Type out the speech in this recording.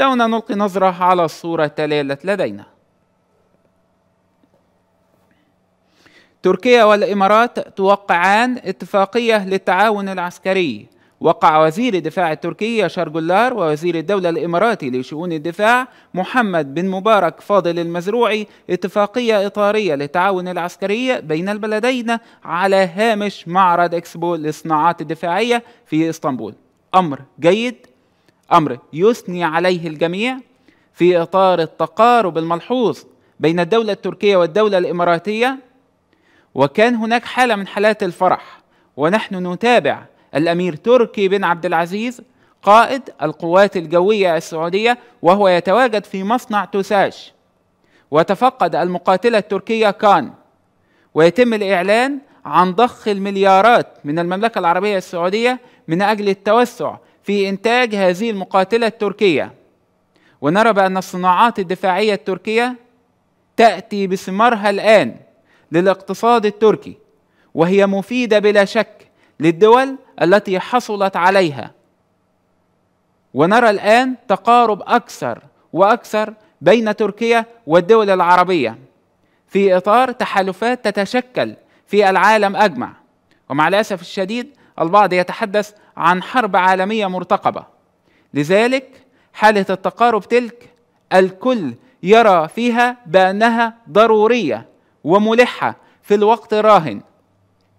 دعونا نلقي نظرة على الصورة تلالت لدينا تركيا والإمارات توقعان اتفاقية للتعاون العسكري وقع وزير الدفاع التركي يشار جولار ووزير الدولة الإماراتي لشؤون الدفاع محمد بن مبارك فاضل المزروعي اتفاقية إطارية للتعاون العسكري بين البلدين على هامش معرض إكسبو للصناعات الدفاعية في إسطنبول أمر جيد امر يثني عليه الجميع في اطار التقارب الملحوظ بين الدوله التركيه والدوله الاماراتيه وكان هناك حاله من حالات الفرح ونحن نتابع الامير تركي بن عبد العزيز قائد القوات الجويه السعوديه وهو يتواجد في مصنع توساش وتفقد المقاتله التركيه كان ويتم الاعلان عن ضخ المليارات من المملكه العربيه السعوديه من اجل التوسع في إنتاج هذه المقاتلة التركية ونرى بأن الصناعات الدفاعية التركية تأتي بثمارها الآن للاقتصاد التركي وهي مفيدة بلا شك للدول التي حصلت عليها ونرى الآن تقارب أكثر وأكثر بين تركيا والدول العربية في إطار تحالفات تتشكل في العالم أجمع ومع الأسف الشديد البعض يتحدث عن حرب عالميه مرتقبه لذلك حاله التقارب تلك الكل يرى فيها بانها ضروريه وملحه في الوقت الراهن